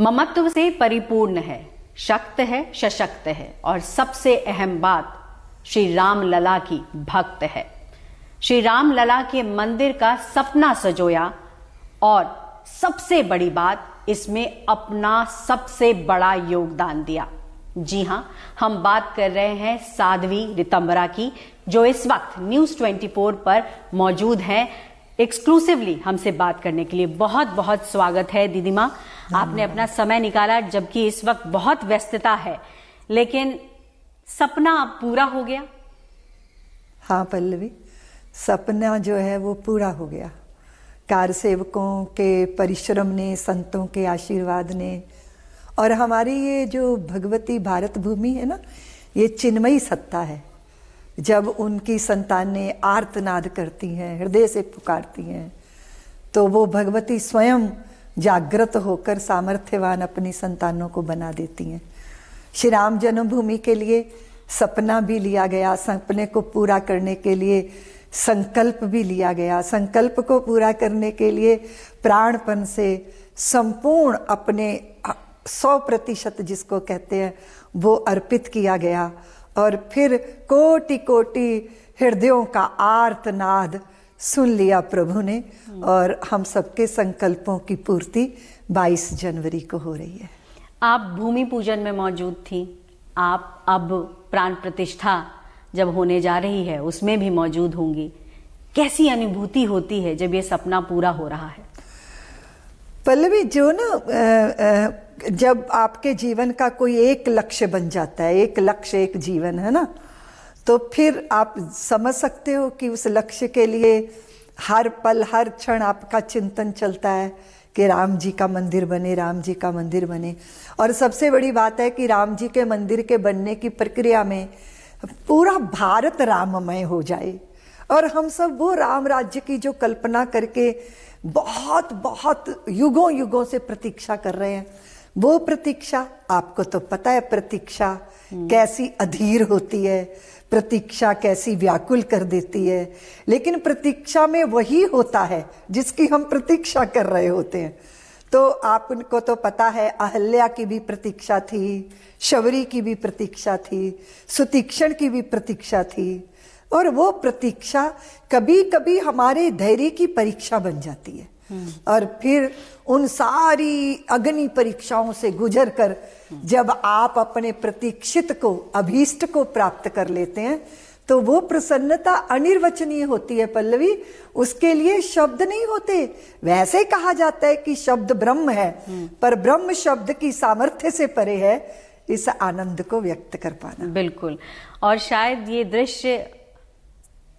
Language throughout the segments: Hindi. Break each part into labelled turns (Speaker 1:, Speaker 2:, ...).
Speaker 1: ममत्व से परिपूर्ण है शक्त है सशक्त है और सबसे अहम बात श्री राम लला की भक्त है श्री राम लला के मंदिर का सपना सजोया और सबसे बड़ी बात इसमें अपना सबसे बड़ा योगदान दिया जी हां हम बात कर रहे हैं साध्वी रितंबरा की जो इस वक्त न्यूज 24 पर मौजूद हैं एक्सक्लूसिवली हमसे बात करने के लिए बहुत बहुत स्वागत है दीदी माँ आपने अपना समय निकाला जबकि इस वक्त बहुत व्यस्तता है लेकिन सपना अब पूरा हो गया
Speaker 2: हाँ पल्लवी सपना जो है वो पूरा हो गया कार सेवकों के परिश्रम ने संतों के आशीर्वाद ने और हमारी ये जो भगवती भारत भूमि है ना ये चिन्मयी सत्ता है जब उनकी संतानें आर्तनाद करती हैं हृदय से पुकारती हैं तो वो भगवती स्वयं जागृत होकर सामर्थ्यवान अपनी संतानों को बना देती हैं श्री राम जन्मभूमि के लिए सपना भी लिया गया सपने को पूरा करने के लिए संकल्प भी लिया गया संकल्प को पूरा करने के लिए प्राणपन से संपूर्ण अपने सौ प्रतिशत जिसको कहते हैं वो अर्पित किया गया और फिर कोटि कोटि हृदयों का आर्तनाद सुन लिया प्रभु ने और हम सबके संकल्पों की पूर्ति 22 जनवरी को हो रही है
Speaker 1: आप भूमि पूजन में मौजूद थी आप अब प्राण प्रतिष्ठा जब होने जा रही है उसमें भी मौजूद होंगी कैसी अनुभूति होती है जब ये सपना पूरा हो रहा है
Speaker 2: पल्लवी जो ना जब आपके जीवन का कोई एक लक्ष्य बन जाता है एक लक्ष्य एक जीवन है ना तो फिर आप समझ सकते हो कि उस लक्ष्य के लिए हर पल हर क्षण आपका चिंतन चलता है कि राम जी का मंदिर बने राम जी का मंदिर बने और सबसे बड़ी बात है कि राम जी के मंदिर के बनने की प्रक्रिया में पूरा भारत राममय हो जाए और हम सब वो राम राज्य की जो कल्पना करके बहुत बहुत युगों युगों से प्रतीक्षा कर रहे हैं वो प्रतीक्षा आपको तो पता है प्रतीक्षा हम्म। कैसी अधीर होती है प्रतीक्षा कैसी व्याकुल कर देती है लेकिन प्रतीक्षा में वही होता है जिसकी हम प्रतीक्षा कर रहे होते हैं तो आप उनको तो पता है अहल्या की भी प्रतीक्षा थी शबरी की भी प्रतीक्षा थी सुतीक्षण की भी प्रतीक्षा थी और वो प्रतीक्षा कभी कभी हमारे धैर्य की परीक्षा बन जाती है हम्म। और फिर उन सारी अग्नि परीक्षाओं से गुजर कर जब आप अपने प्रतीक्षित को अभीष्ट को प्राप्त कर लेते हैं तो वो प्रसन्नता अनिर्वचनीय होती है पल्लवी उसके लिए शब्द नहीं होते वैसे कहा जाता है कि शब्द ब्रह्म है हम्म। पर ब्रह्म शब्द की सामर्थ्य से परे है इस आनंद को व्यक्त कर पाना
Speaker 1: बिल्कुल और शायद ये दृश्य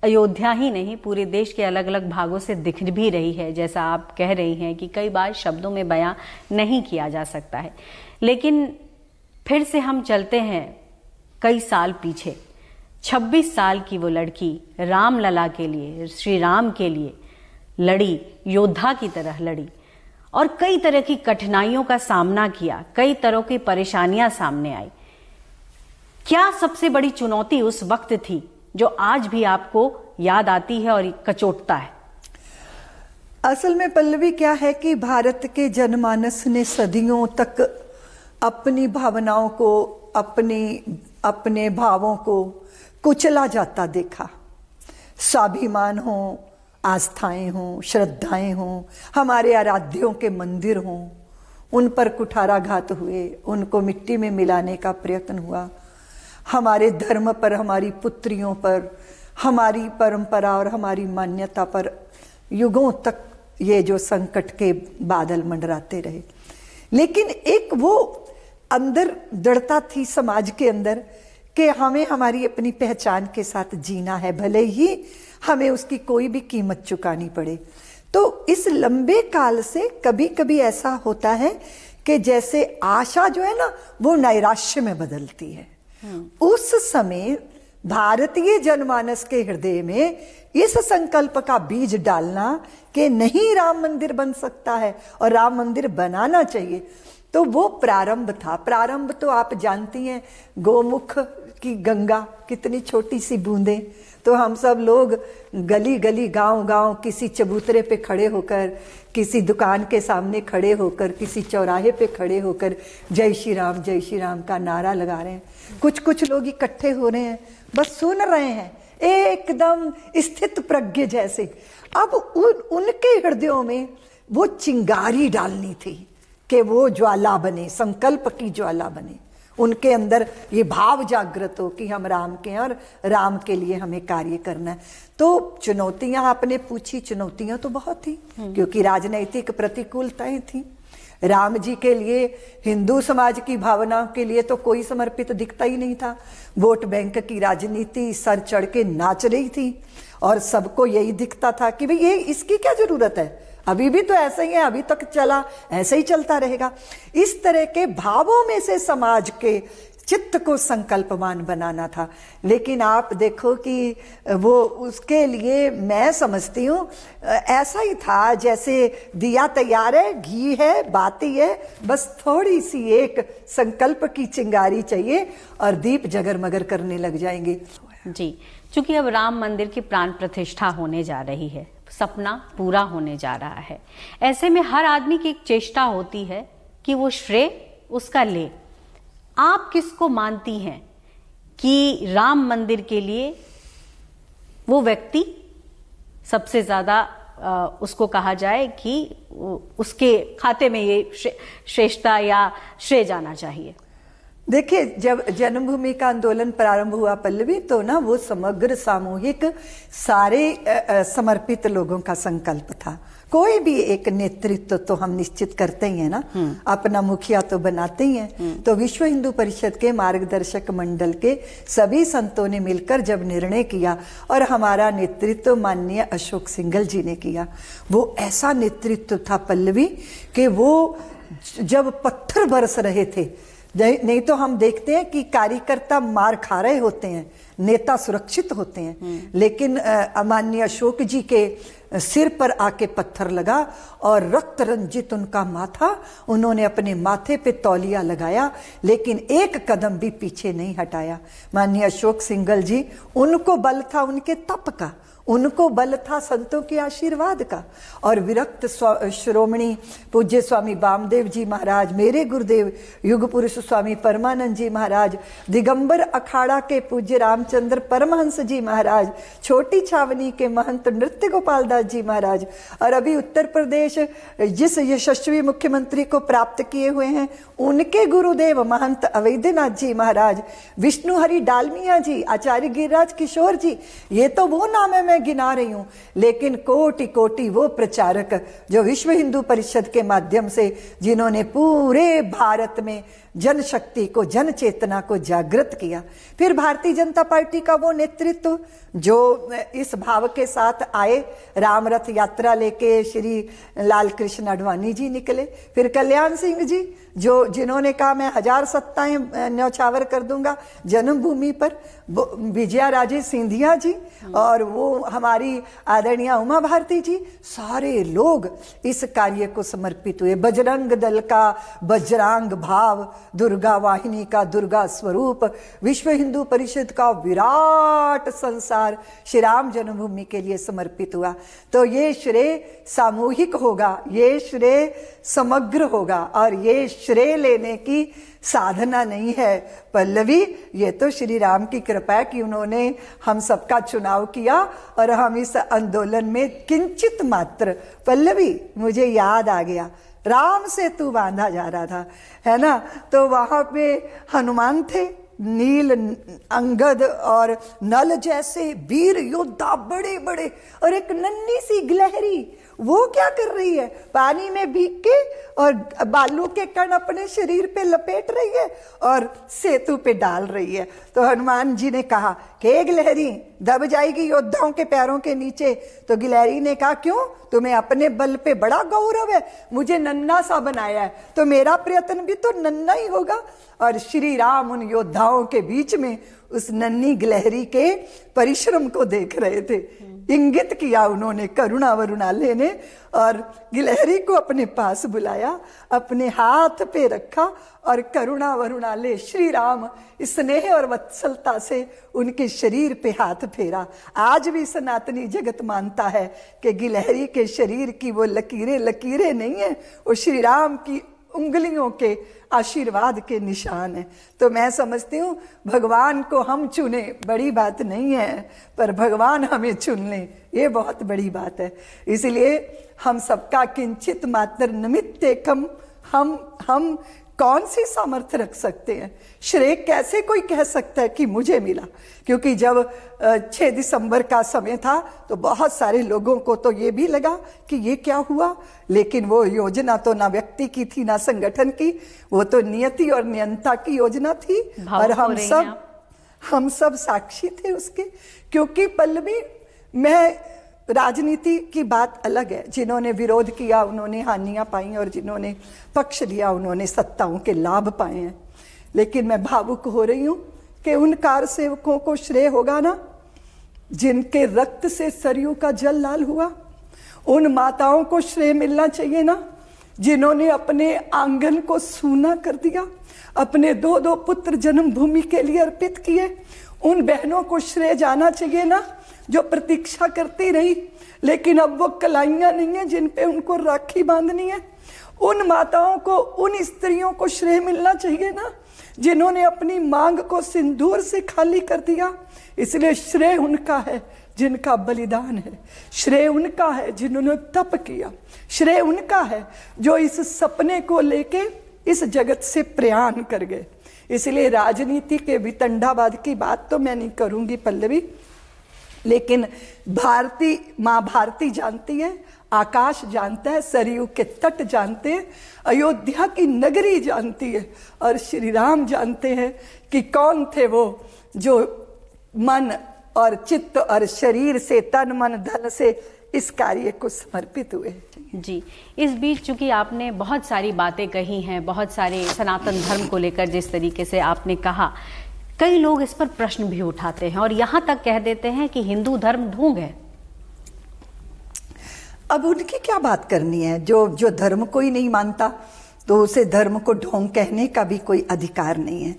Speaker 1: अयोध्या ही नहीं पूरे देश के अलग अलग भागों से दिख भी रही है जैसा आप कह रही हैं कि कई बार शब्दों में बयां नहीं किया जा सकता है लेकिन फिर से हम चलते हैं कई साल पीछे 26 साल की वो लड़की राम लला के लिए श्री राम के लिए लड़ी योद्धा की तरह लड़ी और कई तरह की कठिनाइयों का सामना किया कई तरह की परेशानियां सामने आई क्या सबसे बड़ी चुनौती उस वक्त थी जो आज भी आपको याद आती है और कचोटता है
Speaker 2: असल में पल्लवी क्या है कि भारत के जनमानस ने सदियों तक अपनी भावनाओं को अपनी अपने भावों को कुचला जाता देखा स्वाभिमान हो आस्थाएं हों श्रद्धाएं हों हमारे आराध्यों के मंदिर हों उन पर कुठाराघात हुए उनको मिट्टी में मिलाने का प्रयत्न हुआ हमारे धर्म पर हमारी पुत्रियों पर हमारी परंपरा और हमारी मान्यता पर युगों तक ये जो संकट के बादल मंडराते रहे लेकिन एक वो अंदर दृढ़ता थी समाज के अंदर कि हमें हमारी अपनी पहचान के साथ जीना है भले ही हमें उसकी कोई भी कीमत चुकानी पड़े तो इस लंबे काल से कभी कभी ऐसा होता है कि जैसे आशा जो है ना वो नैराश्य में बदलती है उस समय भारतीय जनमानस के हृदय में इस संकल्प का बीज डालना कि नहीं राम मंदिर बन सकता है और राम मंदिर बनाना चाहिए तो वो प्रारंभ था प्रारंभ तो आप जानती हैं गोमुख की गंगा कितनी छोटी सी बूंदे तो हम सब लोग गली गली गांव गांव किसी चबूतरे पे खड़े होकर किसी दुकान के सामने खड़े होकर किसी चौराहे पे खड़े होकर जय श्री राम जय श्री राम का नारा लगा रहे हैं कुछ कुछ लोग इकट्ठे हो रहे हैं बस सुन रहे हैं एकदम स्थित प्रज्ञ जैसे अब उन उनके हृदयों में वो चिंगारी डालनी थी कि वो ज्वाला बने संकल्प की ज्वाला बने उनके अंदर ये भाव जागृत हो कि हम राम के हैं और राम के लिए हमें कार्य करना है तो चुनौतियां आपने पूछी चुनौतियां तो बहुत थी हम्म। क्योंकि राजनैतिक प्रतिकूलताएं थी राम जी के लिए हिंदू समाज की भावनाओं के लिए तो कोई समर्पित दिखता ही नहीं था वोट बैंक की राजनीति सर चढ़ के नाच रही थी और सबको यही दिखता था कि भाई ये इसकी क्या जरूरत है अभी भी तो ऐसा ही है अभी तक चला ऐसे ही चलता रहेगा इस तरह के भावों में से समाज के चित्त को संकल्पवान बनाना था लेकिन आप देखो कि वो उसके लिए मैं समझती हूँ ऐसा ही था जैसे दिया तैयार है घी है बाती है बस थोड़ी सी एक संकल्प की चिंगारी चाहिए और दीप जगर मगर करने लग जाएंगे जी
Speaker 1: चूंकि अब राम मंदिर की प्राण प्रतिष्ठा होने जा रही है सपना पूरा होने जा रहा है ऐसे में हर आदमी की एक चेष्टा होती है कि वो श्रेय उसका ले आप किसको मानती हैं कि राम मंदिर के लिए वो व्यक्ति सबसे ज़्यादा उसको कहा जाए कि उसके खाते में ये श्रेष्ठता या श्रेय जाना चाहिए
Speaker 2: देखिए जब जन्मभूमि का आंदोलन प्रारंभ हुआ पल्लवी तो ना वो समग्र सामूहिक सारे समर्पित लोगों का संकल्प था कोई भी एक नेतृत्व तो हम निश्चित करते ही है ना हम्म। अपना मुखिया तो बनाते ही हैं हम्म। तो विश्व हिंदू परिषद के मार्गदर्शक मंडल के सभी संतों ने मिलकर जब निर्णय किया और हमारा नेतृत्व माननीय अशोक सिंघल जी ने किया वो ऐसा नेतृत्व था पल्लवी कि वो जब पत्थर बरस रहे थे नहीं तो हम देखते हैं कि कार्यकर्ता मार खा रहे होते हैं नेता सुरक्षित होते हैं हम्म। लेकिन अमान्य अशोक जी के सिर पर आके पत्थर लगा और रक्त रंजित उनका माथा उन्होंने अपने माथे पे तौलिया लगाया लेकिन एक कदम भी पीछे नहीं हटाया माननीय अशोक सिंगल जी उनको बल था उनके तप का उनको बल था संतों के आशीर्वाद का और विरक्त श्रोमणी पूज्य स्वामी बामदेव जी महाराज मेरे गुरुदेव युग पुरुष स्वामी परमानंद जी महाराज दिगंबर अखाड़ा के पूज्य रामचंद्र परमहंस जी महाराज छोटी छावनी के महंत नृत्य गोपाल दास जी महाराज और अभी उत्तर प्रदेश जिस यशस्वी मुख्यमंत्री को प्राप्त किए हुए हैं उनके गुरुदेव महंत अवैद्यनाथ जी महाराज विष्णु हरि डालमिया जी आचार्य गिरिराज किशोर जी ये तो वो नाम है मैं मैं गिना रही हूं लेकिन कोटि कोटि वो प्रचारक जो विश्व हिंदू परिषद के माध्यम से जिन्होंने पूरे भारत में जनशक्ति को जन चेतना को जागृत किया फिर भारतीय जनता पार्टी का वो नेतृत्व जो इस भाव के साथ आए राम रथ यात्रा लेके श्री लाल कृष्ण आडवाणी जी निकले फिर कल्याण सिंह जी जो जिन्होंने कहा मैं हजार सत्ताएं न्यौछावर कर दूंगा जन्मभूमि पर विजया राजे सिंधिया जी और वो हमारी आदरणीय उमा भारती जी सारे लोग इस कार्य को समर्पित हुए बजरंग दल का बजरंग भाव दुर्गा वाहिनी का दुर्गा स्वरूप विश्व हिंदू परिषद का विराट संसार श्री राम जन्मभूमि के लिए समर्पित हुआ तो ये श्रेय सामूहिक होगा ये श्रेय समग्र होगा और ये श्रेय लेने की साधना नहीं है पल्लवी ये तो श्री राम की कृपा है कि उन्होंने हम सबका चुनाव किया और हम इस आंदोलन में किंचित मात्र पल्लवी मुझे याद आ गया राम से तू बांधा जा रहा था है ना तो वहाँ पे हनुमान थे नील अंगद और नल जैसे वीर योद्धा बड़े बड़े और एक नन्ही सी गिलहरी वो क्या कर रही है पानी में भीग के और बालू के कण अपने शरीर पे लपेट रही है और सेतु पे डाल रही है तो हनुमान जी ने कहा के गलहरी दब जाएगी योद्धाओं के पैरों के नीचे तो गिलहरी ने कहा क्यों तुम्हें अपने बल पे बड़ा गौरव है मुझे नन्ना सा बनाया है तो मेरा प्रयत्न भी तो नन्ना ही होगा और श्री राम उन योद्धाओं के बीच में उस नन्नी गिलहरी के परिश्रम को देख रहे थे हम्म। इंगित किया उन्होंने करुणा वरुणालय ने और गिलहरी को अपने पास बुलाया अपने हाथ पे रखा और करुणा वरुणाले श्री राम स्नेह और वत्सलता से उनके शरीर पे हाथ फेरा आज भी सनातनी जगत मानता है कि गिलहरी के शरीर की वो लकीरें लकीरें नहीं है वो श्री राम की उंगलियों के आशीर्वाद के निशान है तो मैं समझती हूँ भगवान को हम चुने बड़ी बात नहीं है पर भगवान हमें चुन लें ये बहुत बड़ी बात है इसलिए हम सबका किंचित मात्र निमित्त कम हम हम कौन सी सामर्थ्य रख सकते हैं श्रेय कैसे कोई कह सकता है कि मुझे मिला क्योंकि जब 6 दिसंबर का समय था तो बहुत सारे लोगों को तो ये भी लगा कि ये क्या हुआ लेकिन वो योजना तो ना व्यक्ति की थी ना संगठन की वो तो नियति और नियंता की योजना थी और हम सब हम सब साक्षी थे उसके क्योंकि पल्लवी मैं राजनीति की बात अलग है जिन्होंने विरोध किया उन्होंने हानियाँ पाई और जिन्होंने पक्ष लिया उन्होंने सत्ताओं के लाभ पाए हैं लेकिन मैं भावुक हो रही हूँ कि उन कार सेवकों को श्रेय होगा ना जिनके रक्त से सरयू का जल लाल हुआ उन माताओं को श्रेय मिलना चाहिए ना जिन्होंने अपने आंगन को सूना कर दिया अपने दो दो पुत्र जन्मभूमि के लिए अर्पित किए उन बहनों को श्रेय जाना चाहिए ना जो प्रतीक्षा करती रही लेकिन अब वो कलाइयाँ नहीं है जिन पे उनको राखी बांधनी है उन माताओं को उन स्त्रियों को श्रेय मिलना चाहिए ना जिन्होंने अपनी मांग को सिंदूर से खाली कर दिया इसलिए श्रेय उनका है जिनका बलिदान है श्रेय उनका है जिन्होंने तप किया श्रेय उनका है जो इस सपने को लेके इस जगत से प्रयाण कर गए इसलिए राजनीति के वितंडावाद की बात तो मैं नहीं करूँगी पल्लवी लेकिन भारती माँ भारती जानती है आकाश जानता है सरयू के तट जानते हैं अयोध्या की नगरी जानती है और श्री राम जानते हैं कि कौन थे वो जो मन और चित्त और शरीर से तन मन धन से इस कार्य को समर्पित हुए हैं जी
Speaker 1: इस बीच चूंकि आपने बहुत सारी बातें कही हैं बहुत सारे सनातन धर्म को लेकर जिस तरीके से आपने कहा कई लोग इस पर प्रश्न भी उठाते हैं और यहां तक कह देते हैं कि हिंदू धर्म ढोंग है
Speaker 2: अब उनकी क्या बात करनी है जो जो धर्म को ही नहीं मानता तो उसे धर्म को ढोंग कहने का भी कोई अधिकार नहीं है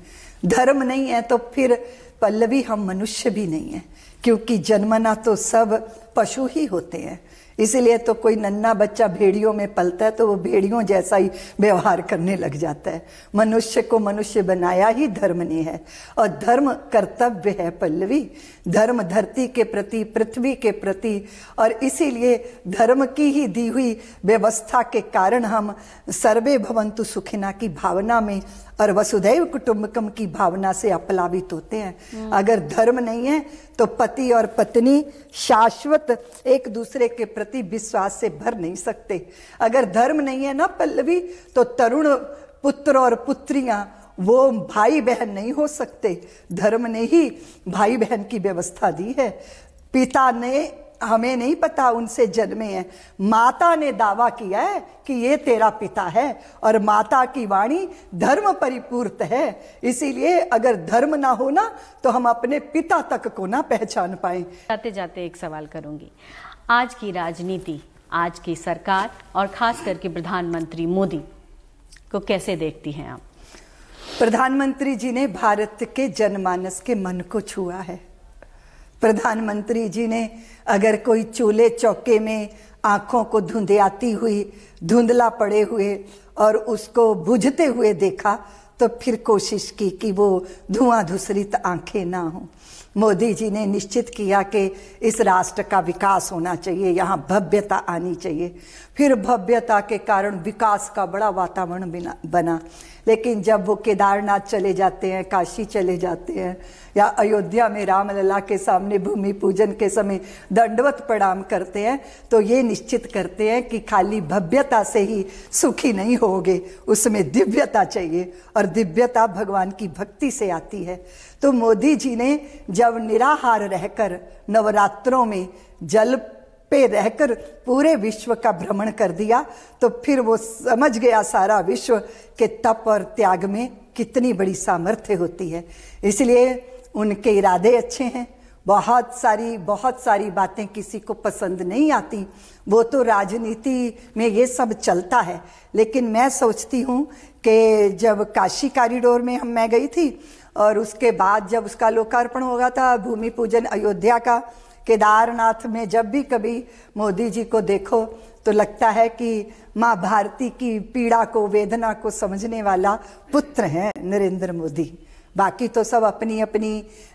Speaker 2: धर्म नहीं है तो फिर पल्लवी हम मनुष्य भी नहीं है क्योंकि जन्मना तो सब पशु ही होते हैं इसीलिए तो कोई नन्ना बच्चा भेड़ियों में पलता है तो वो भेड़ियों जैसा ही व्यवहार करने लग जाता है मनुष्य को मनुष्य बनाया ही धर्म ने है और धर्म कर्तव्य है पल्लवी धर्म धरती के प्रति पृथ्वी के प्रति और इसीलिए धर्म की ही दी हुई व्यवस्था के कारण हम सर्वे भवंतु सुखिना की भावना में और वसुधैव कुटुंबकम की भावना से अपलावित होते हैं हम्म। अगर धर्म नहीं है तो पति और पत्नी शाश्वत एक दूसरे के प्रति विश्वास से भर नहीं सकते अगर धर्म नहीं है ना पल्लवी तो तरुण पुत्र और पुत्रियां वो भाई बहन नहीं हो सकते धर्म ने ही भाई बहन की व्यवस्था दी है पिता ने हमें नहीं पता उनसे जन्मे हैं माता ने दावा किया है कि ये तेरा पिता है और माता की वाणी धर्म परिपूर्त है इसीलिए अगर धर्म ना हो ना तो हम अपने पिता तक को ना पहचान पाए
Speaker 1: जाते जाते एक सवाल करूंगी आज की राजनीति आज की सरकार और खास करके प्रधानमंत्री मोदी को कैसे देखती हैं
Speaker 2: आप प्रधानमंत्री जी ने भारत के जनमानस के मन को छुआ है प्रधानमंत्री जी ने अगर कोई चूल्हे चौके में आँखों को धुंधयाती हुई धुंधला पड़े हुए और उसको बुझते हुए देखा तो फिर कोशिश की कि वो धुआं धुसरित आंखें ना हों मोदी जी ने निश्चित किया कि इस राष्ट्र का विकास होना चाहिए यहाँ भव्यता आनी चाहिए फिर भव्यता के कारण विकास का बड़ा वातावरण बना लेकिन जब वो केदारनाथ चले जाते हैं काशी चले जाते हैं या अयोध्या में रामलला के सामने भूमि पूजन के समय दंडवत प्रणाम करते हैं तो ये निश्चित करते हैं कि खाली भव्यता से ही सुखी नहीं होगे उसमें दिव्यता चाहिए और दिव्यता भगवान की भक्ति से आती है तो मोदी जी ने जब निराहार रहकर नवरात्रों में जल पे रहकर पूरे विश्व का भ्रमण कर दिया तो फिर वो समझ गया सारा विश्व के तप और त्याग में कितनी बड़ी सामर्थ्य होती है इसलिए उनके इरादे अच्छे हैं बहुत सारी बहुत सारी बातें किसी को पसंद नहीं आती वो तो राजनीति में ये सब चलता है लेकिन मैं सोचती हूँ कि जब काशी कॉरिडोर में हम मैं गई थी और उसके बाद जब उसका लोकार्पण होगा था भूमि पूजन अयोध्या का केदारनाथ में जब भी कभी मोदी जी को देखो तो लगता है कि माँ भारती की पीड़ा को वेदना को समझने वाला पुत्र है नरेंद्र मोदी बाकी तो सब अपनी अपनी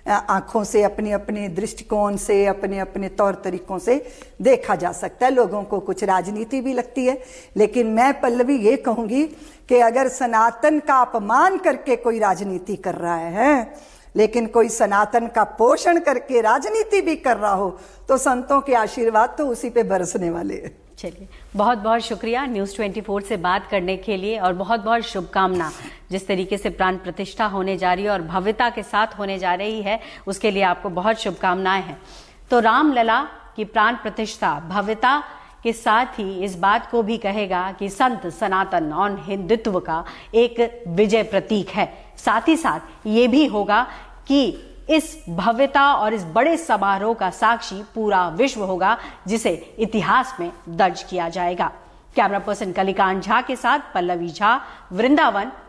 Speaker 2: आँखों से अपने अपने दृष्टिकोण से अपने अपने तौर तरीकों से देखा जा सकता है लोगों को कुछ राजनीति भी लगती है लेकिन मैं पल्लवी ये कहूँगी कि अगर सनातन का अपमान करके कोई राजनीति कर रहा है लेकिन कोई सनातन का पोषण करके राजनीति भी कर रहा हो तो संतों के आशीर्वाद तो उसी पे बरसने वाले हैं चलिए
Speaker 1: बहुत बहुत शुक्रिया न्यूज़ 24 से बात करने के लिए और बहुत बहुत शुभकामना जिस तरीके से प्राण प्रतिष्ठा होने जा रही है और भव्यता के साथ होने जा रही है उसके लिए आपको बहुत शुभकामनाएं हैं तो रामलला की प्राण प्रतिष्ठा भव्यता के साथ ही इस बात को भी कहेगा कि संत सनातन और हिंदुत्व का एक विजय प्रतीक है साथ ही साथ ये भी होगा कि इस भव्यता और इस बड़े समारोह का साक्षी पूरा विश्व होगा जिसे इतिहास में दर्ज किया जाएगा कैमरा पर्सन कलिकांत झा के साथ पल्लवी झा वृंदावन